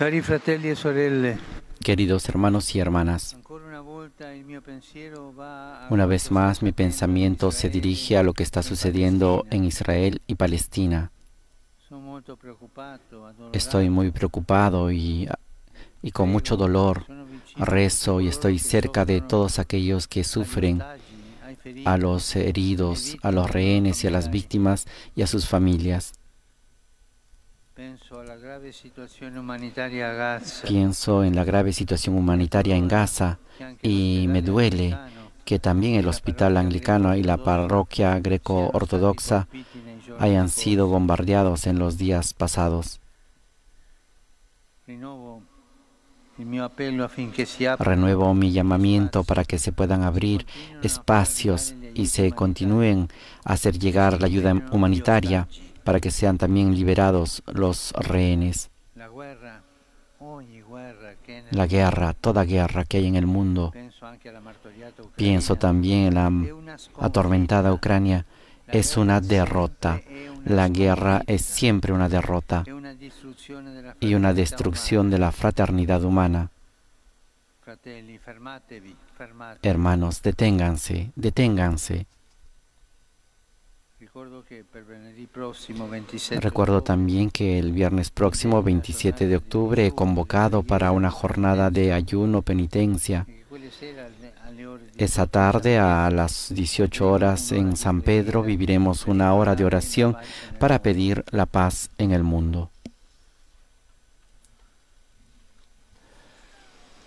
E Queridos hermanos y hermanas, una vez más mi pensamiento se dirige a lo que está e sucediendo en Israel y Palestina. Estoy muy preocupado y, y con mucho dolor. Rezo y estoy cerca de todos aquellos que sufren, a los heridos, a los rehenes y a las víctimas y a sus familias. Pienso en la grave situación humanitaria en Gaza y me duele que también el hospital anglicano y la parroquia greco-ortodoxa hayan sido bombardeados en los días pasados. Renuevo mi llamamiento para que se puedan abrir espacios y se continúen a hacer llegar la ayuda humanitaria para que sean también liberados los rehenes. La guerra, toda guerra que hay en el mundo. Pienso también en la atormentada Ucrania. Es una derrota. La guerra es siempre una derrota y una destrucción de la fraternidad humana. Hermanos, deténganse, deténganse. Recuerdo también que el viernes próximo 27 de octubre he convocado para una jornada de ayuno penitencia. Esa tarde a las 18 horas en San Pedro viviremos una hora de oración para pedir la paz en el mundo.